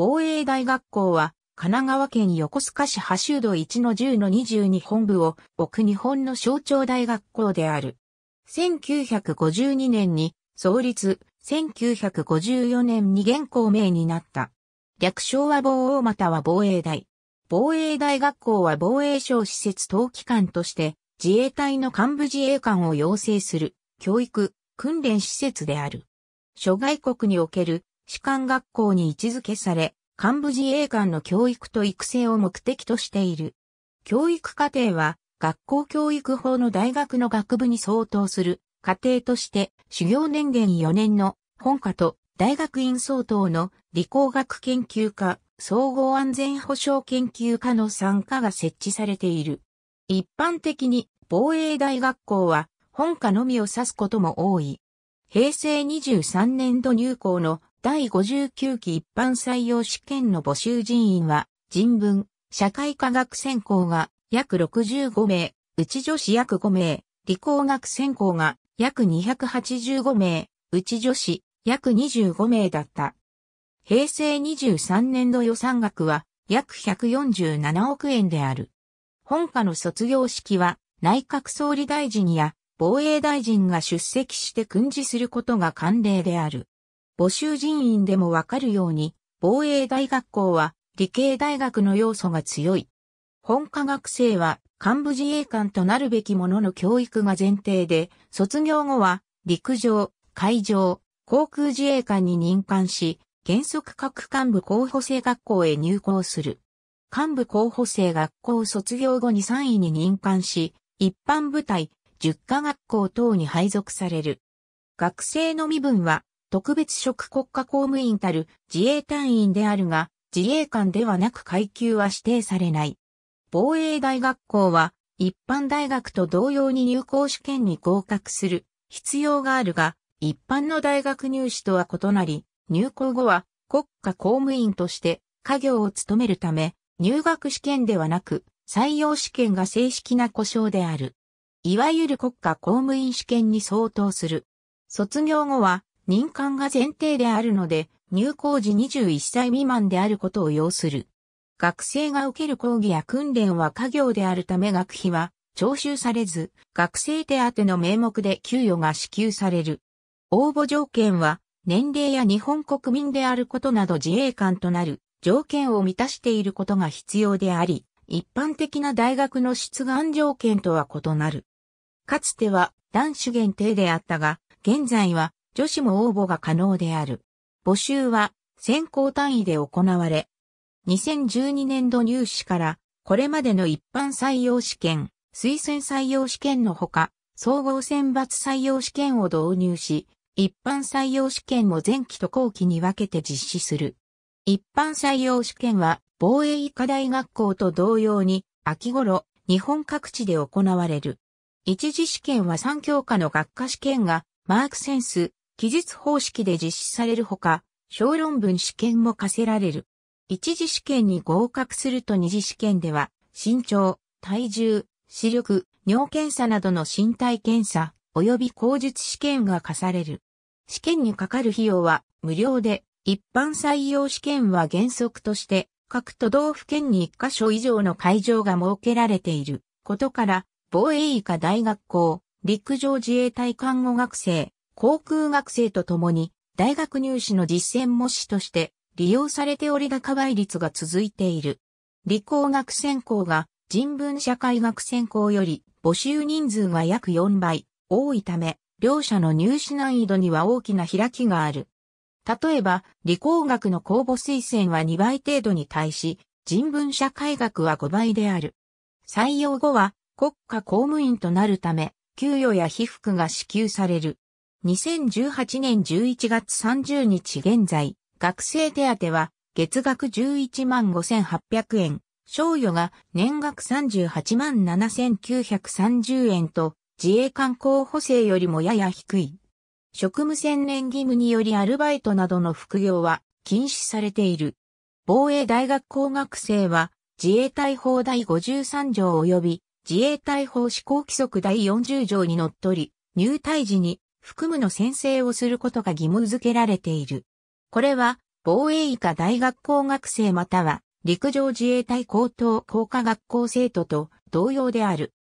防衛大学校は、神奈川県横須賀市波州道1の10の22本部を置く日本の象徴大学校である。1952年に創立、1954年に現校名になった。略称は防王または防衛大。防衛大学校は防衛省施設等機関として自衛隊の幹部自衛官を養成する教育、訓練施設である。諸外国における士官学校に位置づけされ、幹部自衛官の教育と育成を目的としている。教育課程は、学校教育法の大学の学部に相当する課程として、修行年限4年の本科と大学院相当の理工学研究科、総合安全保障研究科の参加が設置されている。一般的に防衛大学校は本科のみを指すことも多い。平成23年度入校の第59期一般採用試験の募集人員は、人文、社会科学専攻が約65名、うち女子約5名、理工学専攻が約285名、うち女子約25名だった。平成23年度予算額は約147億円である。本科の卒業式は内閣総理大臣や防衛大臣が出席して訓示することが慣例である。募集人員でもわかるように、防衛大学校は理系大学の要素が強い。本科学生は幹部自衛官となるべきものの教育が前提で、卒業後は陸上、海上、航空自衛官に任官し、原則各幹部候補生学校へ入校する。幹部候補生学校卒業後に3位に任官し、一般部隊、10科学校等に配属される。学生の身分は特別職国家公務員たる自衛隊員であるが、自衛官ではなく階級は指定されない。防衛大学校は、一般大学と同様に入校試験に合格する必要があるが、一般の大学入試とは異なり、入校後は国家公務員として家業を務めるため、入学試験ではなく採用試験が正式な故障である。いわゆる国家公務員試験に相当する。卒業後は任官が前提であるので、入校時21歳未満であることを要する。学生が受ける講義や訓練は家業であるため学費は徴収されず、学生手当の名目で給与が支給される。応募条件は、年齢や日本国民であることなど自衛官となる条件を満たしていることが必要であり、一般的な大学の出願条件とは異なる。かつては男子限定であったが、現在は女子も応募が可能である。募集は選考単位で行われ、2012年度入試からこれまでの一般採用試験、推薦採用試験のほか、総合選抜採用試験を導入し、一般採用試験も前期と後期に分けて実施する。一般採用試験は防衛医科大学校と同様に秋頃日本各地で行われる。一次試験は3教科の学科試験がマークセンス、記述方式で実施されるほか、小論文試験も課せられる。一次試験に合格すると二次試験では、身長、体重、視力、尿検査などの身体検査、及び口述試験が課される。試験にかかる費用は無料で、一般採用試験は原則として、各都道府県に1カ所以上の会場が設けられていることから、防衛医科大学校、陸上自衛隊看護学生、航空学生と共に大学入試の実践模試として利用されており高倍率が続いている。理工学専攻が人文社会学専攻より募集人数が約4倍多いため、両者の入試難易度には大きな開きがある。例えば、理工学の公募推薦は2倍程度に対し、人文社会学は5倍である。採用後は国家公務員となるため、給与や被服が支給される。2018年11月30日現在、学生手当は月額11万5800円、賞与が年額38万7930円と自衛官候補生よりもやや低い。職務専念義務によりアルバイトなどの副業は禁止されている。防衛大学校学生は自衛隊法第53条及び自衛隊法施行規則第40条にのっとり、入隊時に含むの先生をすることが義務付けられている。これは、防衛医科大学校学生または、陸上自衛隊高等工科学校生徒と同様である。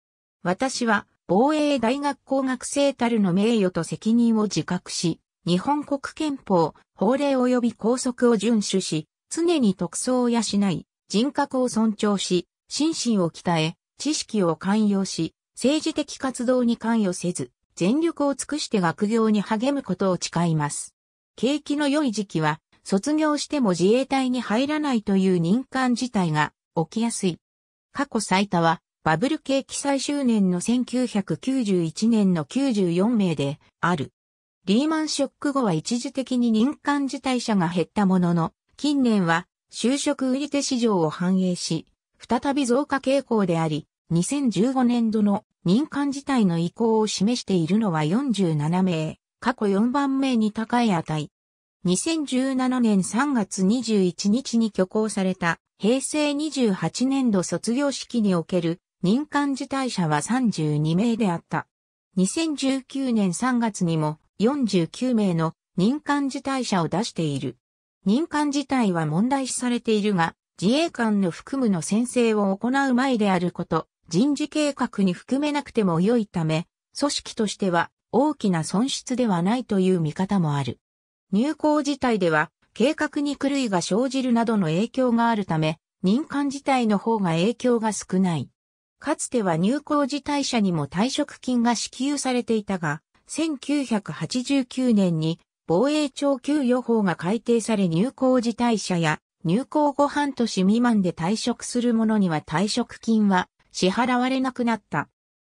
私は、防衛大学校学生たるの名誉と責任を自覚し、日本国憲法、法令及び校則を遵守し、常に特捜を養い、人格を尊重し、心身を鍛え、知識を寛容し、政治的活動に関与せず、全力を尽くして学業に励むことを誓います。景気の良い時期は、卒業しても自衛隊に入らないという任間事態が起きやすい。過去最多は、バブル景気最終年の1991年の94名である。リーマンショック後は一時的に任間事態者が減ったものの、近年は就職売り手市場を反映し、再び増加傾向であり、2015年度の民間自体の意向を示しているのは47名、過去4番目に高い値。2017年3月21日に挙行された平成28年度卒業式における民間自体者は32名であった。2019年3月にも49名の民間自体者を出している。民間自体は問題視されているが、自衛官の服務の宣誓を行う前であること、人事計画に含めなくても良いため、組織としては大きな損失ではないという見方もある。入校自体では計画に狂いが生じるなどの影響があるため、民間自体の方が影響が少ない。かつては入校自退者にも退職金が支給されていたが、1989年に防衛庁給与法が改定され入校自退者や入校後半年未満で退職する者には退職金は支払われなくなった。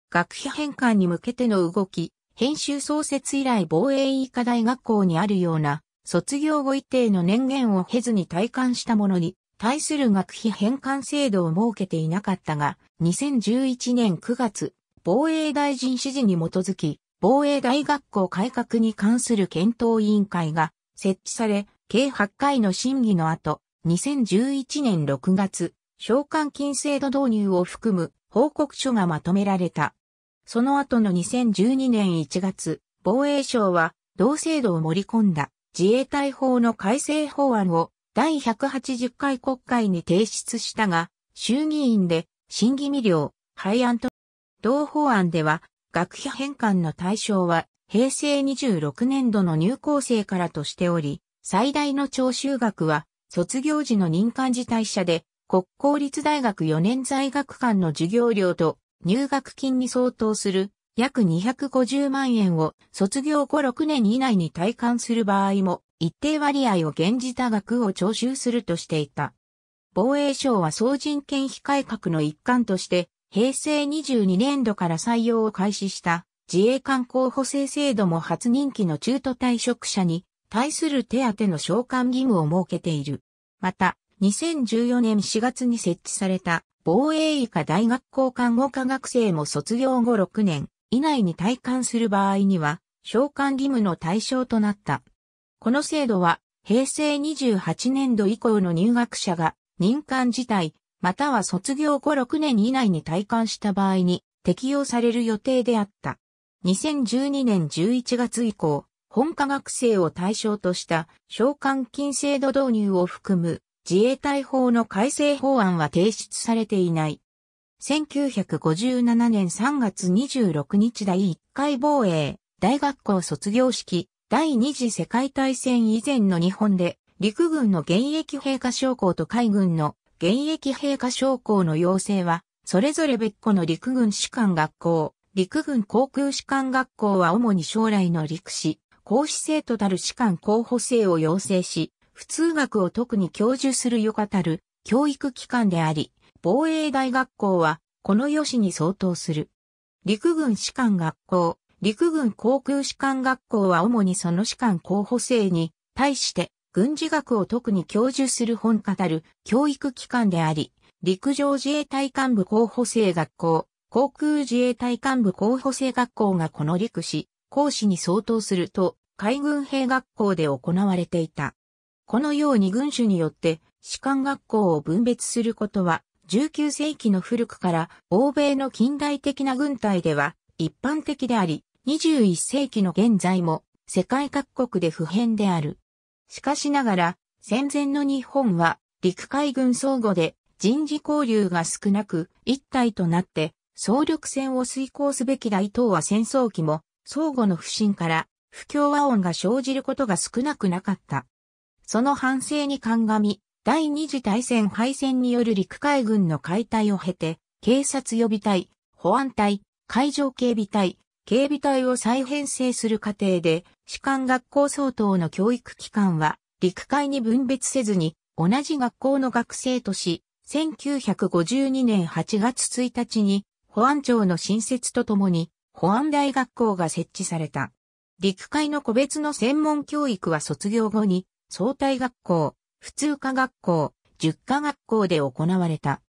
学費返還に向けての動き、編集創設以来防衛医科大学校にあるような、卒業後一定の年限を経ずに退官したものに、対する学費返還制度を設けていなかったが、2011年9月、防衛大臣指示に基づき、防衛大学校改革に関する検討委員会が設置され、計8回の審議の後、2011年6月、償還金制度導入を含む報告書がまとめられた。その後の2012年1月、防衛省は同制度を盛り込んだ自衛隊法の改正法案を第180回国会に提出したが、衆議院で審議未了、廃案と、同法案では学費返還の対象は平成26年度の入校生からとしており、最大の徴収額は卒業時の任間自体者で国公立大学4年在学間の授業料と入学金に相当する約250万円を卒業後6年以内に退官する場合も一定割合を減じた額を徴収するとしていた。防衛省は総人権費改革の一環として平成22年度から採用を開始した自衛官候補生制度も初任期の中途退職者に対する手当の召喚義務を設けている。また、2014年4月に設置された防衛医科大学校看護科学生も卒業後6年以内に退官する場合には、召喚義務の対象となった。この制度は、平成28年度以降の入学者が、任官自体、または卒業後6年以内に退官した場合に、適用される予定であった。2012年11月以降、本科学生を対象とした、召喚金制度導入を含む自衛隊法の改正法案は提出されていない。1957年3月26日第1回防衛大学校卒業式第二次世界大戦以前の日本で陸軍の現役陛下将校と海軍の現役陛下将校の要請はそれぞれ別個の陸軍士官学校、陸軍航空士官学校は主に将来の陸士、講師生となる士官候補生を要請し、普通学を特に教授するよかたる教育機関であり、防衛大学校はこの良しに相当する。陸軍士官学校、陸軍航空士官学校は主にその士官候補生に対して軍事学を特に教授する本語る教育機関であり、陸上自衛隊幹部候補生学校、航空自衛隊幹部候補生学校がこの陸士、講師に相当すると海軍兵学校で行われていた。このように軍種によって士官学校を分別することは19世紀の古くから欧米の近代的な軍隊では一般的であり、21世紀の現在も世界各国で普遍である。しかしながら、戦前の日本は陸海軍相互で人事交流が少なく一体となって総力戦を遂行すべき大東亜戦争期も相互の不信から不協和音が生じることが少なくなかった。その反省に鑑み、第二次大戦敗戦による陸海軍の解体を経て、警察予備隊、保安隊、海上警備隊、警備隊を再編成する過程で、士官学校相当の教育機関は、陸海に分別せずに、同じ学校の学生とし、1952年8月1日に、保安庁の新設とともに、保安大学校が設置された。陸海の個別の専門教育は卒業後に、相対学校、普通科学校、十科学校で行われた。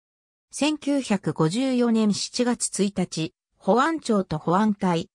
1954年7月1日、保安庁と保安隊、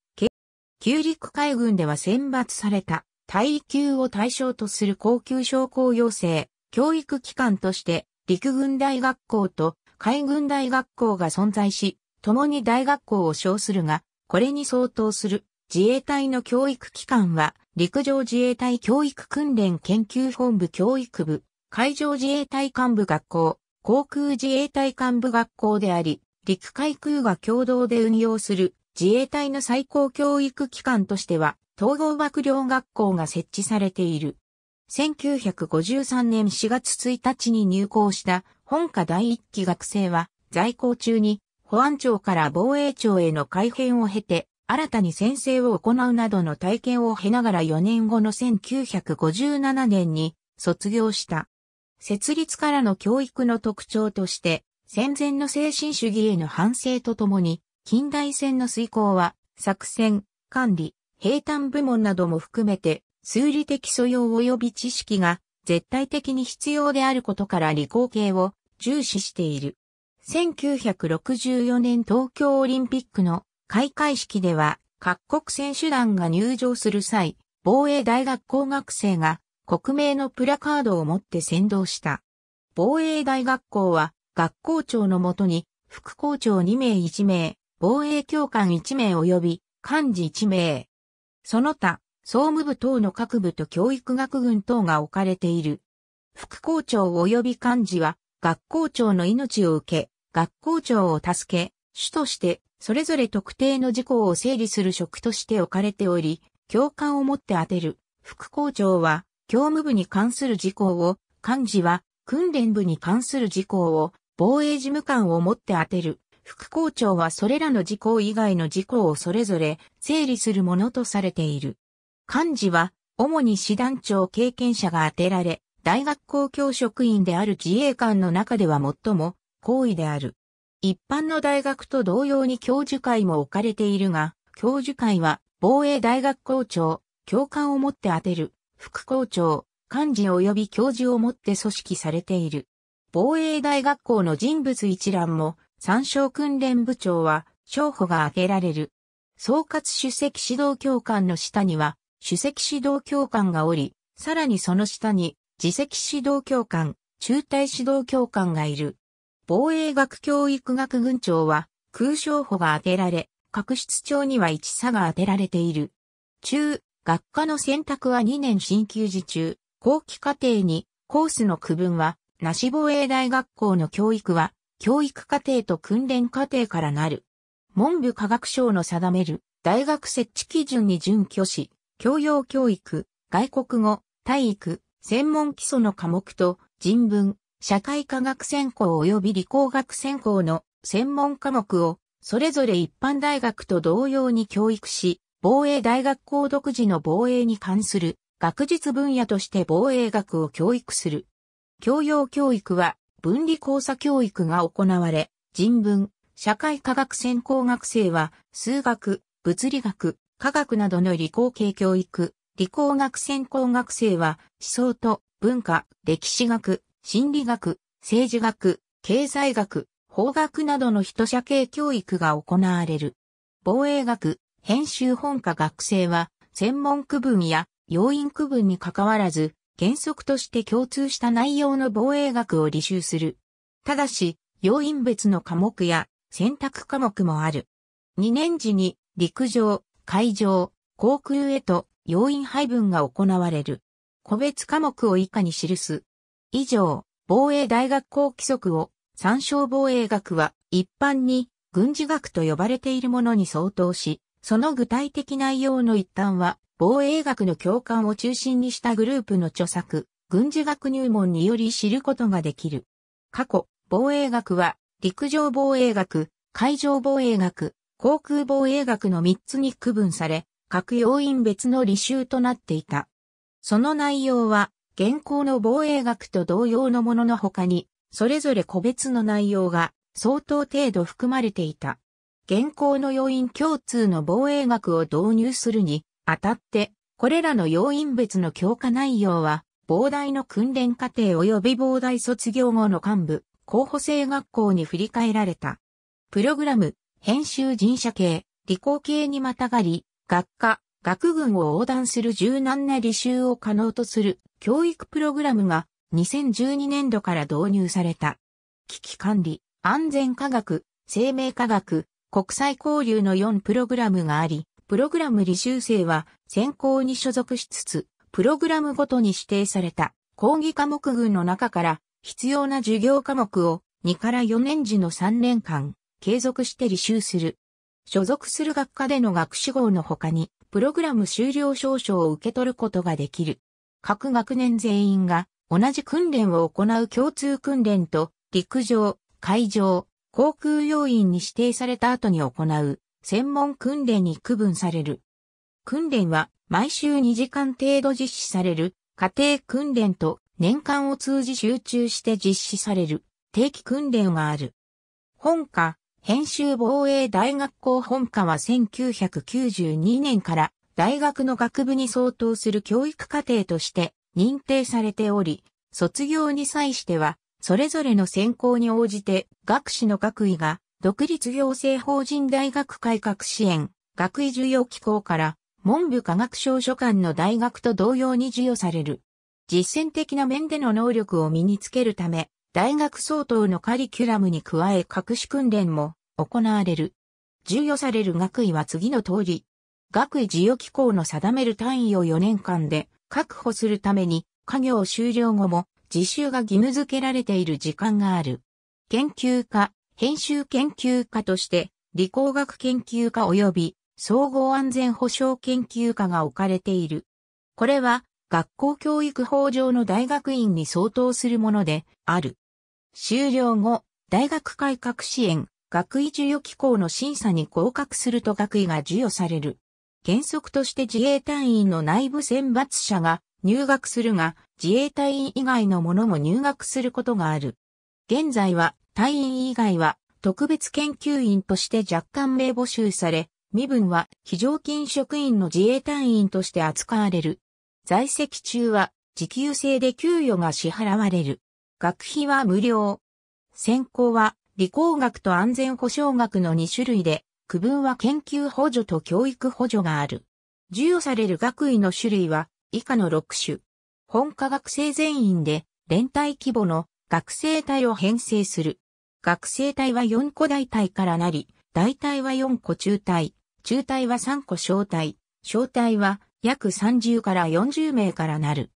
旧陸海軍では選抜された、耐久を対象とする高級商工要請、教育機関として、陸軍大学校と海軍大学校が存在し、共に大学校を称するが、これに相当する自衛隊の教育機関は陸上自衛隊教育訓練研究本部教育部、海上自衛隊幹部学校、航空自衛隊幹部学校であり、陸海空が共同で運用する自衛隊の最高教育機関としては、統合幕僚学校が設置されている。1953年4月1日に入校した本科第一期学生は、在校中に保安庁から防衛庁への改編を経て、新たに先生を行うなどの体験を経ながら4年後の1957年に卒業した。設立からの教育の特徴として、戦前の精神主義への反省とともに、近代戦の遂行は、作戦、管理、平坦部門なども含めて、数理的素養及び知識が絶対的に必要であることから理工系を重視している。1964年東京オリンピックの開会式では、各国選手団が入場する際、防衛大学校学生が国名のプラカードを持って先導した。防衛大学校は学校長のもとに副校長2名1名、防衛教官1名及び幹事1名。その他、総務部等の各部と教育学群等が置かれている。副校長及び幹事は学校長の命を受け、学校長を助け、主としてそれぞれ特定の事項を整理する職として置かれており、教官をもって当てる副校長は教務部に関する事項を、幹事は訓練部に関する事項を、防衛事務官をもって当てる副校長はそれらの事項以外の事項をそれぞれ整理するものとされている。幹事は主に師団長経験者が当てられ、大学校教職員である自衛官の中では最も高位である。一般の大学と同様に教授会も置かれているが、教授会は防衛大学校長、教官をもって当てる、副校長、幹事及び教授をもって組織されている。防衛大学校の人物一覧も、参照訓練部長は、賞補が挙げられる。総括主席指導教官の下には、主席指導教官がおり、さらにその下に、自席指導教官、中隊指導教官がいる。防衛学教育学群長は空将補が当てられ、各室長には一差が当てられている。中、学科の選択は2年新級時中、後期課程にコースの区分は、なし防衛大学校の教育は、教育課程と訓練課程からなる。文部科学省の定める大学設置基準に準拠し、教養教育、外国語、体育、専門基礎の科目と人文、社会科学専攻及び理工学専攻の専門科目を、それぞれ一般大学と同様に教育し、防衛大学校独自の防衛に関する学術分野として防衛学を教育する。教養教育は分離交差教育が行われ、人文、社会科学専攻学生は数学、物理学、科学などの理工系教育、理工学専攻学生は思想と文化、歴史学、心理学、政治学、経済学、法学などの人社系教育が行われる。防衛学、編集本科学生は、専門区分や要因区分に関わらず、原則として共通した内容の防衛学を履修する。ただし、要因別の科目や選択科目もある。2年時に陸上、海上、航空へと要因配分が行われる。個別科目を以下に記す以上、防衛大学校規則を、参照防衛学は一般に軍事学と呼ばれているものに相当し、その具体的内容の一端は、防衛学の教官を中心にしたグループの著作、軍事学入門により知ることができる。過去、防衛学は、陸上防衛学、海上防衛学、航空防衛学の3つに区分され、各要因別の履修となっていた。その内容は、現行の防衛学と同様のものの他に、それぞれ個別の内容が相当程度含まれていた。現行の要因共通の防衛学を導入するにあたって、これらの要因別の強化内容は、膨大の訓練過程及び膨大卒業後の幹部、候補生学校に振り返られた。プログラム、編集人社系、理工系にまたがり、学科、学群を横断する柔軟な履修を可能とする教育プログラムが2012年度から導入された。危機管理、安全科学、生命科学、国際交流の4プログラムがあり、プログラム履修生は専攻に所属しつつ、プログラムごとに指定された講義科目群の中から必要な授業科目を2から4年時の3年間継続して履修する。所属する学科での学士号の他にプログラム終了証書を受け取ることができる。各学年全員が同じ訓練を行う共通訓練と陸上、海上、航空要員に指定された後に行う専門訓練に区分される。訓練は毎週2時間程度実施される家庭訓練と年間を通じ集中して実施される定期訓練がある。本科、編集防衛大学校本科は1992年から大学の学部に相当する教育課程として認定されており、卒業に際しては、それぞれの専攻に応じて学士の学位が独立行政法人大学改革支援、学位授与機構から文部科学省所管の大学と同様に授与される。実践的な面での能力を身につけるため、大学相当のカリキュラムに加え各種訓練も行われる。授与される学位は次の通り、学位授与機構の定める単位を4年間で確保するために、家業終了後も自習が義務付けられている時間がある。研究家、編集研究家として、理工学研究家及び総合安全保障研究家が置かれている。これは、学校教育法上の大学院に相当するものである。終了後、大学改革支援、学位授与機構の審査に合格すると学位が授与される。原則として自衛隊員の内部選抜者が入学するが、自衛隊員以外の者も入学することがある。現在は、隊員以外は、特別研究員として若干名募集され、身分は非常勤職員の自衛隊員として扱われる。在籍中は、時給制で給与が支払われる。学費は無料。専攻は、理工学と安全保障学の2種類で、区分は研究補助と教育補助がある。授与される学位の種類は以下の6種。本科学生全員で連帯規模の学生隊を編成する。学生隊は4個大隊からなり、大隊は4個中隊、中隊は3個小隊、小隊は約30から40名からなる。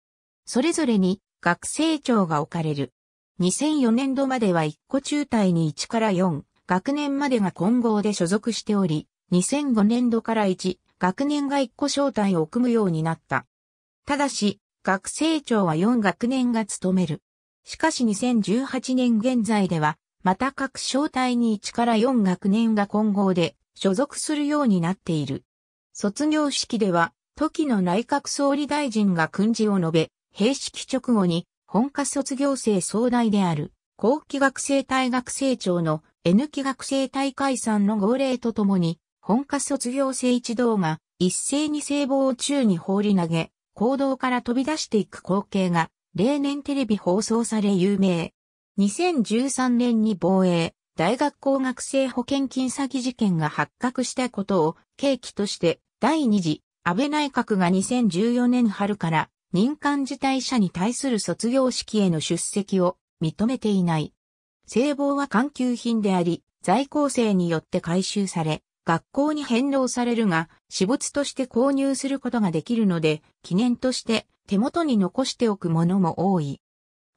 それぞれに学生長が置かれる。2004年度までは1個中隊に1から4、学年までが混合で所属しており、2005年度から1学年が1個招待を組むようになった。ただし、学生長は4学年が務める。しかし2018年現在では、また各招待に1から4学年が混合で所属するようになっている。卒業式では、時の内閣総理大臣が訓示を述べ、閉式直後に、本科卒業生総代である、後期学生対学生長の N 期学生大会んの号令とともに、本科卒業生一同が一斉に聖望を宙に放り投げ、行動から飛び出していく光景が、例年テレビ放送され有名。2013年に防衛、大学校学生保険金詐欺事件が発覚したことを契機として第2次安倍内閣が2014年春から民間自体者に対する卒業式への出席を認めていない。聖望は環球品であり、在校生によって回収され、学校に返納されるが、私物として購入することができるので、記念として手元に残しておくものも多い。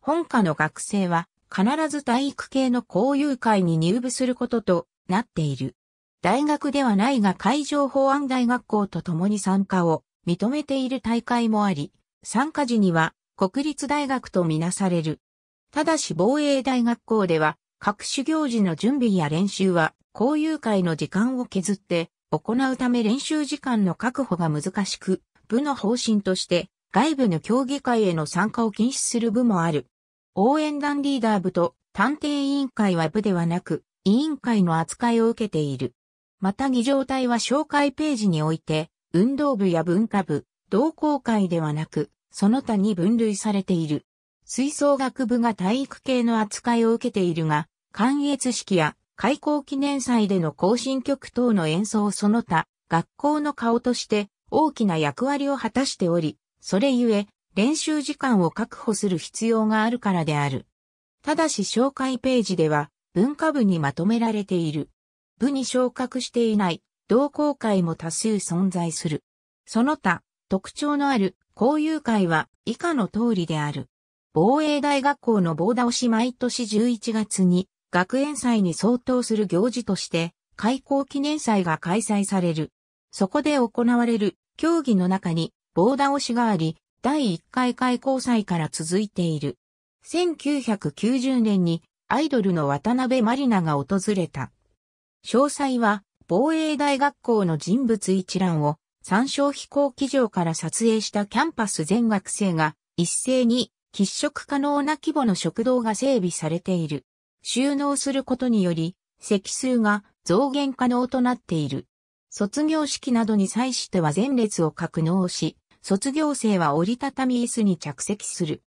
本科の学生は、必ず体育系の交友会に入部することとなっている。大学ではないが海上保安大学校と共に参加を認めている大会もあり、参加時には国立大学とみなされる。ただし防衛大学校では、各種行事の準備や練習は、交友会の時間を削って行うため練習時間の確保が難しく、部の方針として外部の競技会への参加を禁止する部もある。応援団リーダー部と探偵委員会は部ではなく、委員会の扱いを受けている。また議状隊は紹介ページにおいて、運動部や文化部、同好会ではなく、その他に分類されている。吹奏楽部が体育系の扱いを受けているが、関越式や開校記念祭での行進曲等の演奏その他、学校の顔として大きな役割を果たしており、それゆえ、練習時間を確保する必要があるからである。ただし紹介ページでは、文化部にまとめられている。部に昇格していない、同好会も多数存在する。その他、特徴のある交友会は以下の通りである。防衛大学校の棒倒し毎年11月に学園祭に相当する行事として開校記念祭が開催される。そこで行われる競技の中に棒倒しがあり、第1回開校祭から続いている。1990年にアイドルの渡辺まりなが訪れた。詳細は防衛大学校の人物一覧を参照飛行機場から撮影したキャンパス全学生が一斉に喫食可能な規模の食堂が整備されている。収納することにより、席数が増減可能となっている。卒業式などに際しては前列を格納し、卒業生は折りたたみ椅子に着席する。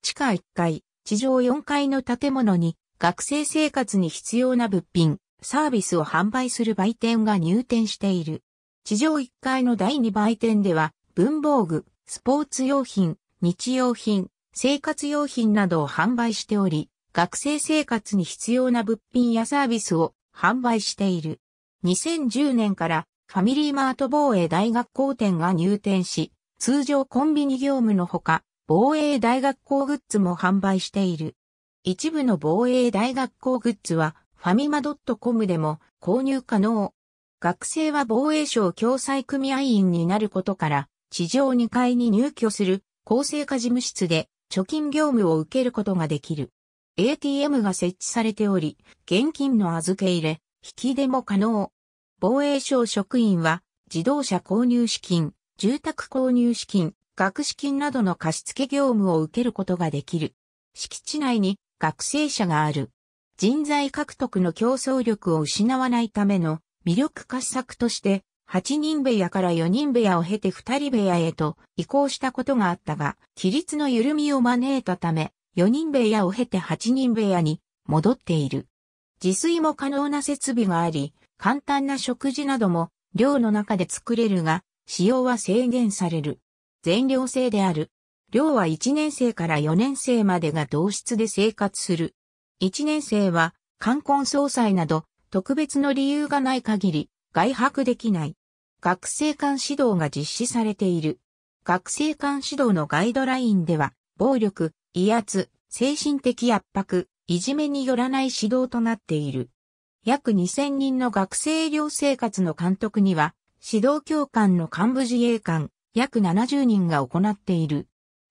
地下1階、地上4階の建物に学生生活に必要な物品、サービスを販売する売店が入店している。地上1階の第2売店では文房具、スポーツ用品、日用品、生活用品などを販売しており、学生生活に必要な物品やサービスを販売している。2010年からファミリーマート防衛大学校店が入店し、通常コンビニ業務のほか、防衛大学校グッズも販売している。一部の防衛大学校グッズは、ファミマ .com でも購入可能。学生は防衛省共済組合員になることから、地上2階に入居する厚生課事務室で貯金業務を受けることができる。ATM が設置されており、現金の預け入れ、引き出も可能。防衛省職員は、自動車購入資金、住宅購入資金、学資金などの貸付業務を受けることができる。敷地内に学生者がある。人材獲得の競争力を失わないための魅力活策として8人部屋から4人部屋を経て2人部屋へと移行したことがあったが、規律の緩みを招いたため、4人部屋を経て8人部屋に戻っている。自炊も可能な設備があり、簡単な食事なども寮の中で作れるが、使用は制限される。全寮制である。寮は1年生から4年生までが同室で生活する。1年生は、冠婚葬祭など、特別の理由がない限り、外泊できない。学生間指導が実施されている。学生間指導のガイドラインでは、暴力、威圧、精神的圧迫、いじめによらない指導となっている。約2000人の学生寮生活の監督には、指導教官の幹部自衛官、約70人が行っている。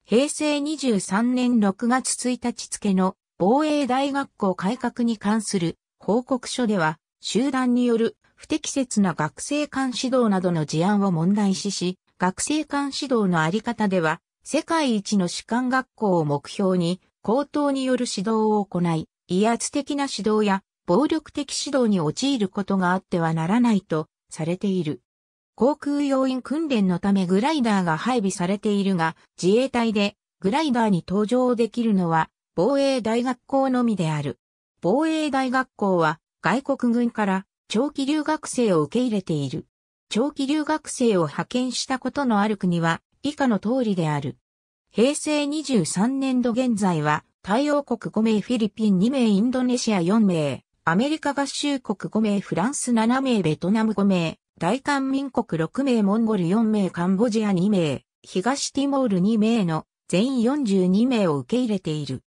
平成23年6月1日付の防衛大学校改革に関する報告書では、集団による不適切な学生間指導などの事案を問題視し、学生間指導のあり方では、世界一の士官学校を目標に、高等による指導を行い、威圧的な指導や暴力的指導に陥ることがあってはならないとされている。航空要員訓練のためグライダーが配備されているが、自衛隊でグライダーに搭乗できるのは防衛大学校のみである。防衛大学校は外国軍から長期留学生を受け入れている。長期留学生を派遣したことのある国は以下の通りである。平成23年度現在は、太陽国5名フィリピン2名インドネシア4名、アメリカ合衆国5名フランス7名ベトナム5名、大韓民国6名モンゴル4名カンボジア2名、東ティモール2名の全員42名を受け入れている。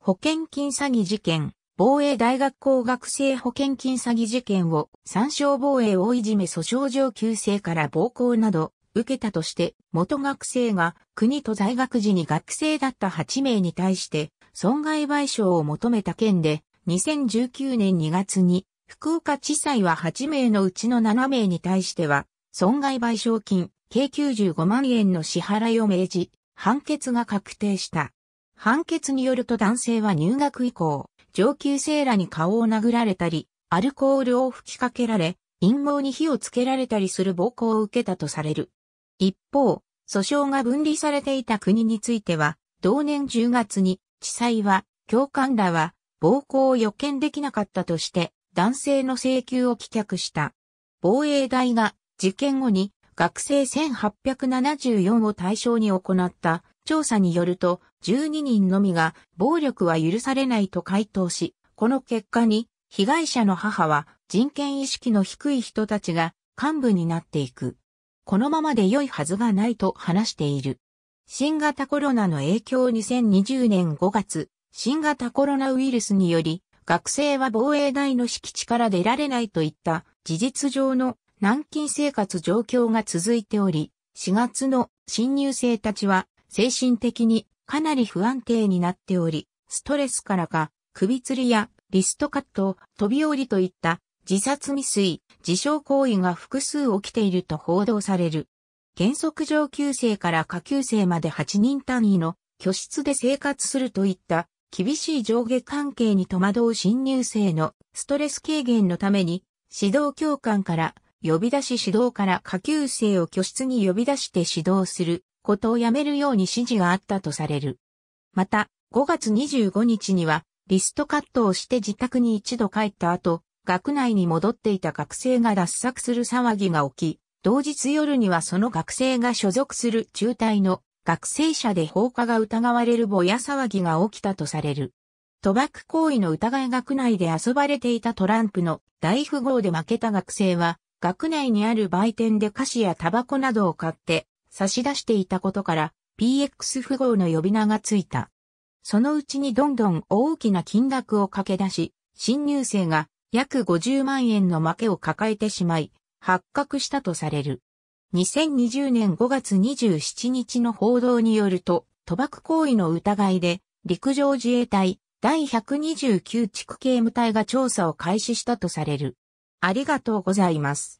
保険金詐欺事件、防衛大学校学生保険金詐欺事件を参照防衛大いじめ訴訟上級生から暴行など受けたとして元学生が国と在学時に学生だった8名に対して損害賠償を求めた件で2019年2月に福岡地裁は8名のうちの7名に対しては損害賠償金計95万円の支払いを命じ判決が確定した。判決によると男性は入学以降、上級生らに顔を殴られたり、アルコールを吹きかけられ、陰謀に火をつけられたりする暴行を受けたとされる。一方、訴訟が分離されていた国については、同年10月に、地裁は、教官らは、暴行を予見できなかったとして、男性の請求を棄却した。防衛大が、事件後に、学生1874を対象に行った、調査によると、12人のみが暴力は許されないと回答し、この結果に、被害者の母は人権意識の低い人たちが幹部になっていく。このままで良いはずがないと話している。新型コロナの影響2020年5月、新型コロナウイルスにより、学生は防衛大の敷地から出られないといった事実上の軟禁生活状況が続いており、4月の新入生たちは精神的にかなり不安定になっており、ストレスからか、首吊りやリストカット、飛び降りといった自殺未遂、自傷行為が複数起きていると報道される。原則上級生から下級生まで8人単位の居室で生活するといった厳しい上下関係に戸惑う新入生のストレス軽減のために指導教官から呼び出し指導から下級生を居室に呼び出して指導することをやめるように指示があったとされる。また、5月25日には、リストカットをして自宅に一度帰った後、学内に戻っていた学生が脱作する騒ぎが起き、同日夜にはその学生が所属する中隊の学生者で放火が疑われるぼや騒ぎが起きたとされる。賭博行為の疑い学内で遊ばれていたトランプの大富豪で負けた学生は、学内にある売店で菓子やタバコなどを買って、差し出していたことから PX 符号の呼び名がついた。そのうちにどんどん大きな金額を駆け出し、新入生が約50万円の負けを抱えてしまい、発覚したとされる。2020年5月27日の報道によると、賭博行為の疑いで、陸上自衛隊第129地区警務隊が調査を開始したとされる。ありがとうございます。